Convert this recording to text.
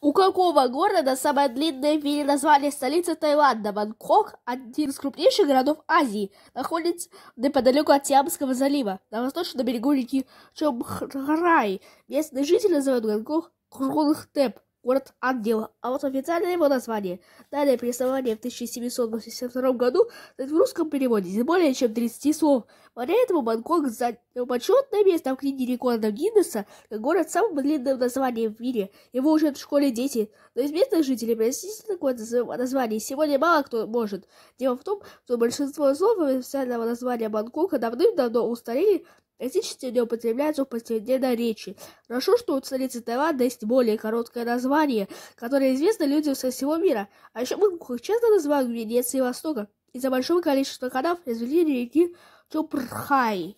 У какого города самое длинное в мире название столицы Таиланда? Бангкок, один из крупнейших городов Азии, находится неподалеку от Тиамского залива, на восточном берегу реки Чомхрай. Местные жители называют Бангкок Крунгтеп город Ангел, а вот официальное его название. Далее переименование в 1782 году в русском переводе не более чем 30 слов. Благодаря этому Бангкок занял почетное место в книге рекордов Гиннесса как город с самым длинным названием в мире. Его учат в школе дети, но из местных жителей произнести такое название сегодня мало кто может. Дело в том, что большинство слов официального названия Бангкока давным-давно устарели, Отечественные употребляются в повседневной речи. Хорошо, что у столицы Таиланда есть более короткое название, которое известно людям со всего мира. А еще мы их часто называют Венецией Востока из-за большого количества канав из реки Чопрхай.